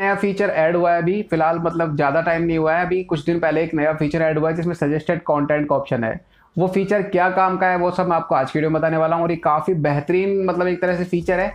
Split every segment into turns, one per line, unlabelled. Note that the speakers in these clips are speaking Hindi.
नया फीचर ऐड हुआ है अभी फिलहाल मतलब ज़्यादा टाइम नहीं हुआ है अभी कुछ दिन पहले एक नया फीचर ऐड हुआ है जिसमें सजेस्टेड कंटेंट का ऑप्शन है वो फीचर क्या काम का है वो सब मैं आपको आज की वीडियो में बताने वाला हूँ और ये काफ़ी बेहतरीन मतलब एक तरह से फीचर है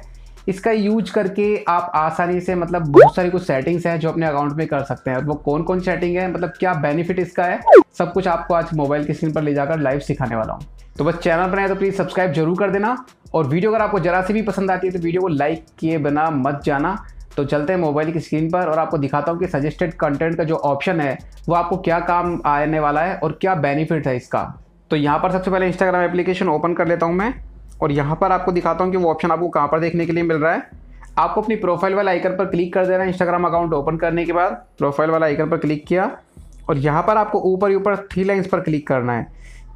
इसका यूज करके आप आसानी से मतलब बहुत सारी कुछ सेटिंग्स हैं जो अपने अकाउंट में कर सकते हैं और वो कौन कौन सेटिंग है मतलब क्या बेनिफिट इसका है सब कुछ आपको आज मोबाइल की स्क्रीन पर ले जाकर लाइव सिखाने वाला हूँ तो बस चैनल पर आए तो प्लीज़ सब्सक्राइब जरूर कर देना और वीडियो अगर आपको जरा सी भी पसंद आती है तो वीडियो को लाइक किए बिना मत जाना तो चलते हैं मोबाइल की स्क्रीन पर और आपको दिखाता हूँ कि सजेस्टेड कंटेंट का जो ऑप्शन है वो आपको क्या काम आने वाला है और क्या बेनिफिट है इसका तो यहाँ पर सबसे पहले इंस्टाग्राम एप्लीकेशन ओपन कर लेता हूँ मैं और यहाँ पर आपको दिखाता हूँ कि वो ऑप्शन आपको कहाँ पर देखने के लिए मिल रहा है आपको अपनी प्रोफाइल वाला आइकन पर क्लिक कर देना है इंस्टाग्राम अकाउंट ओपन करने के बाद प्रोफाइल वाला आइकन पर क्लिक किया और यहाँ पर आपको ऊपर ऊपर थ्री लाइन्स पर क्लिक करना है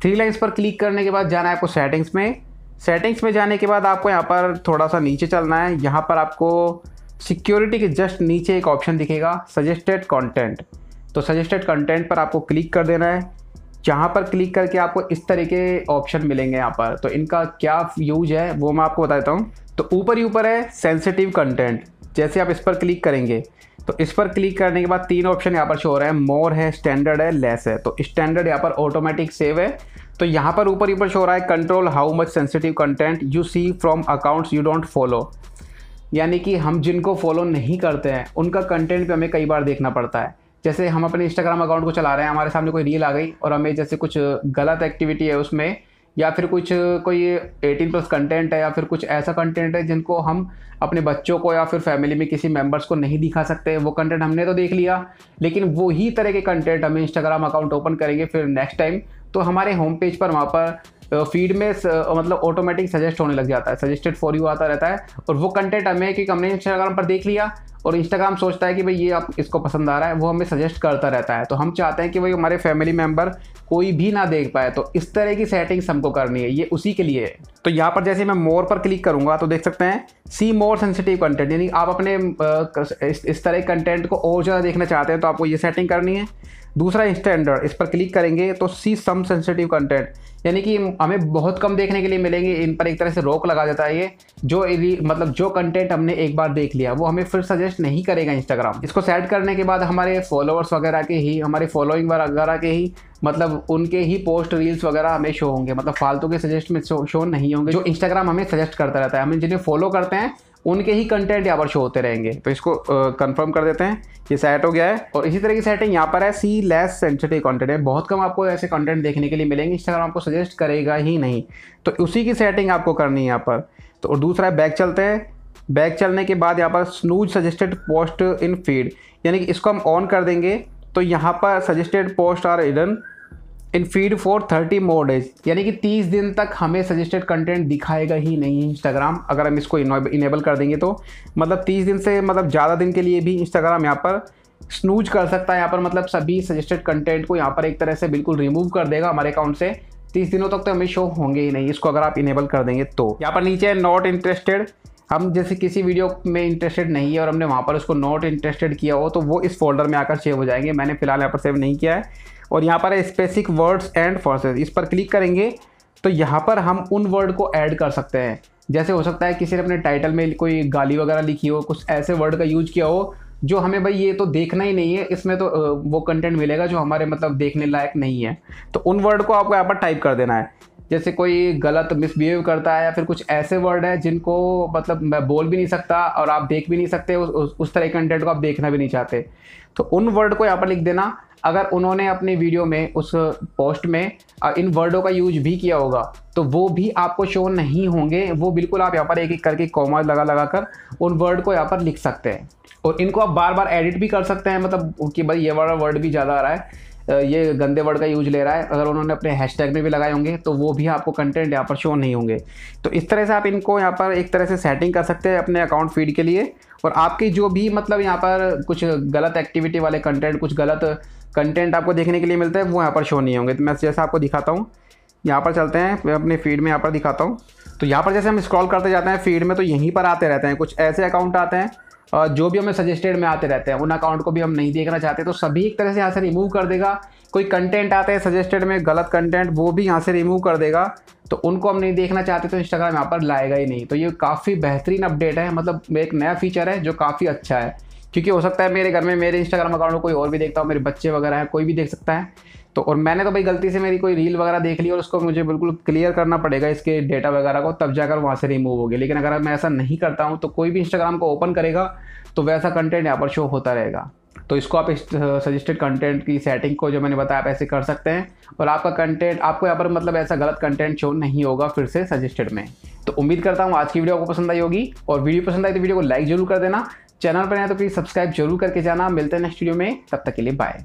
थ्री लाइन्स पर क्लिक करने के बाद जाना है आपको सेटिंग्स में सेटिंग्स में जाने के बाद आपको यहाँ पर थोड़ा सा नीचे चलना है यहाँ पर आपको सिक्योरिटी के जस्ट नीचे एक ऑप्शन दिखेगा सजेस्टेड कंटेंट तो सजेस्टेड कंटेंट पर आपको क्लिक कर देना है जहाँ पर क्लिक करके आपको इस तरह के ऑप्शन मिलेंगे यहाँ पर तो इनका क्या यूज है वो मैं आपको बता देता हूँ तो ऊपर ही ऊपर है सेंसिटिव कंटेंट जैसे आप इस पर क्लिक करेंगे तो इस पर क्लिक करने के बाद तीन ऑप्शन यहाँ पर शो हो रहे हैं मोर है स्टैंडर्ड है लेस है तो स्टैंडर्ड यहाँ पर ऑटोमेटिक सेव है तो यहाँ पर ऊपर ऊपर शो हो रहा है control how much sensitive content you see from accounts you don't follow यानी कि हम जिनको फॉलो नहीं करते हैं उनका कंटेंट भी हमें कई बार देखना पड़ता है जैसे हम अपने इंस्टाग्राम अकाउंट को चला रहे हैं हमारे सामने कोई रील आ गई और हमें जैसे कुछ गलत एक्टिविटी है उसमें या फिर कुछ कोई एटीन प्लस कंटेंट है या फिर कुछ ऐसा कंटेंट है जिनको हम अपने बच्चों को या फिर फैमिली में किसी मेंबर्स को नहीं दिखा सकते वो कंटेंट हमने तो देख लिया लेकिन वही तरह के कंटेंट हमें इंस्टाग्राम अकाउंट ओपन करेंगे फिर नेक्स्ट टाइम तो हमारे होम पेज पर वहाँ पर फीड में मतलब ऑटोमेटिक सजेस्ट होने लग जाता है सजेस्टेड फॉर यू आता रहता है और वो कंटेंट हमें कि हमने इंस्टाग्राम पर देख लिया और इंस्टाग्राम सोचता है कि भाई ये आप इसको पसंद आ रहा है वो हमें सजेस्ट करता रहता है तो हम चाहते हैं कि भाई हमारे फैमिली मेम्बर कोई भी ना देख पाए तो इस तरह की सेटिंग्स हमको करनी है ये उसी के लिए है तो यहाँ पर जैसे मैं मोर पर क्लिक करूँगा तो देख सकते हैं सी मोर सेंसिटिव कंटेंट यानी आप अपने इस, तरह के कंटेंट को और ज़्यादा देखना चाहते हैं तो आपको ये सेटिंग करनी है दूसरा स्टैंडर्ड इस पर क्लिक करेंगे तो सी सम सेंसिटिव कंटेंट यानी कि हमें बहुत कम देखने के लिए मिलेंगे इन पर एक तरह से रोक लगा देता है ये जो मतलब जो कंटेंट हमने एक बार देख लिया वो हमें फिर सजेस्ट नहीं करेगा इंस्टाग्राम इसको सेट करने के बाद हमारे फॉलोअर्स वगैरह के ही हमारे फॉलोइंग वगैरह के ही मतलब उनके ही पोस्ट रील्स वगैरह हमें शो होंगे मतलब फालतू के सजेस्ट में शो, शो नहीं होंगे जो इंस्टाग्राम हमें सजेस्ट करता रहता है हमें जिन्हें फॉलो करते हैं उनके ही कंटेंट यहाँ पर शो होते रहेंगे तो इसको कंफर्म कर देते हैं ये सेट हो गया है और इसी तरह की सेटिंग यहाँ पर है सी लेस सेंसिटिव कंटेंट है बहुत कम आपको ऐसे कंटेंट देखने के लिए मिलेंगे इंस्टाग्राम आपको सजेस्ट करेगा ही नहीं तो उसी की सेटिंग आपको करनी है यहाँ पर तो और दूसरा है बैक चलते हैं बैक चलने के बाद यहाँ पर snooze suggested post in feed यानी कि इसको हम ऑन कर देंगे तो यहाँ पर suggested post are hidden in feed for thirty more days यानी कि तीस दिन तक हमें सजेस्टेड कंटेंट दिखाएगा ही नहीं इंस्टाग्राम अगर हम इसको इनेबल कर देंगे तो मतलब तीस दिन से मतलब ज़्यादा दिन के लिए भी इंस्टाग्राम यहाँ पर स्नूज कर सकता है यहाँ पर मतलब सभी सजेस्टेड कंटेंट को यहाँ पर एक तरह से बिल्कुल रिमूव कर देगा हमारे अकाउंट से तीस दिनों तक तो हमें शो होंगे ही नहीं इसको अगर आप इनेबल कर देंगे तो यहाँ पर नीचे नॉट इंटरेस्टेड हम जैसे किसी वीडियो में इंटरेस्टेड नहीं है और हमने वहाँ पर उसको नोट इंटरेस्टेड किया हो तो वो इस फोल्डर में आकर सेव हो जाएंगे मैंने फिलहाल यहाँ पर सेव नहीं किया है और यहाँ पर है स्पेसिक वर्ड्स एंड फोर्सेज इस पर क्लिक करेंगे तो यहाँ पर हम उन वर्ड को ऐड कर सकते हैं जैसे हो सकता है किसी ने अपने टाइटल में कोई गाली वगैरह लिखी हो कुछ ऐसे वर्ड का यूज किया हो जो हमें भाई ये तो देखना ही नहीं है इसमें तो वो कंटेंट मिलेगा जो हमारे मतलब देखने लायक नहीं है तो उन वर्ड को आपको यहाँ पर टाइप कर देना है जैसे कोई गलत मिसबिहेव करता है या फिर कुछ ऐसे वर्ड है जिनको मतलब मैं बोल भी नहीं सकता और आप देख भी नहीं सकते उस, तरह के कंटेंट को आप देखना भी नहीं चाहते तो उन वर्ड को यहाँ पर लिख देना अगर उन्होंने अपने वीडियो में उस पोस्ट में इन वर्डों का यूज भी किया होगा तो वो भी आपको शो नहीं होंगे वो बिल्कुल आप यहाँ पर एक एक करके कॉमा लगा लगा कर उन वर्ड को यहाँ पर लिख सकते हैं और इनको आप बार बार एडिट भी कर सकते हैं मतलब कि भाई ये वाला वर्ड भी ज़्यादा आ रहा है ये गंदे वर्ड का यूज ले रहा है अगर उन्होंने अपने हैशटैग में भी लगाए होंगे तो वो भी आपको कंटेंट यहाँ पर शो नहीं होंगे तो इस तरह से आप इनको यहाँ पर एक तरह से सेटिंग कर सकते हैं अपने अकाउंट फीड के लिए और आपकी जो भी मतलब यहाँ पर कुछ गलत एक्टिविटी वाले कंटेंट कुछ गलत कंटेंट आपको देखने के लिए मिलता है वो यहाँ पर शो नहीं होंगे तो मैं जैसे आपको दिखाता हूँ यहाँ पर चलते हैं मैं अपने फीड में यहाँ पर दिखाता हूँ तो यहाँ पर जैसे हम स्क्रॉल करते जाते हैं फीड में तो यहीं पर आते रहते हैं कुछ ऐसे अकाउंट आते हैं जो भी हमें सजेस्टेड में आते रहते हैं उन अकाउंट को भी हम नहीं देखना चाहते तो सभी एक तरह से यहाँ से रिमूव कर देगा कोई कंटेंट आता है सजेस्टेड में गलत कंटेंट वो भी यहाँ से रिमूव कर देगा तो उनको हम नहीं देखना चाहते तो इंस्टाग्राम यहाँ पर लाएगा ही नहीं तो ये काफ़ी बेहतरीन अपडेट है मतलब एक नया फीचर है जो काफ़ी अच्छा है क्योंकि हो सकता है मेरे घर में मेरे इंस्टाग्राम अकाउंट को कोई और भी देखता हो मेरे बच्चे वगैरह हैं कोई भी देख सकता है तो और मैंने तो भाई गलती से मेरी कोई रील वगैरह देख ली और उसको मुझे बिल्कुल क्लियर करना पड़ेगा इसके डेटा वगैरह को तब जाकर वहाँ से रिमूव होगी लेकिन अगर मैं ऐसा नहीं करता हूँ तो कोई भी इंस्टाग्राम को ओपन करेगा तो वैसा कंटेंट यहाँ पर शो होता रहेगा तो इसको आप इस सजेस्टेड कंटेंट की सेटिंग को जो मैंने बताया आप ऐसे कर सकते हैं और आपका कंटेंट आपको यहाँ पर मतलब ऐसा गलत कंटेंट शो नहीं होगा फिर से सजेस्टेड में तो उम्मीद करता हूँ आज की वीडियो आपको पसंद आई होगी और वीडियो पसंद आई तो वीडियो को लाइक जरूर कर देना चैनल पर आए तो प्लीज़ सब्सक्राइब जरूर करके जाना मिलते हैं नेक्स्ट वीडियो में तब तक के लिए बाय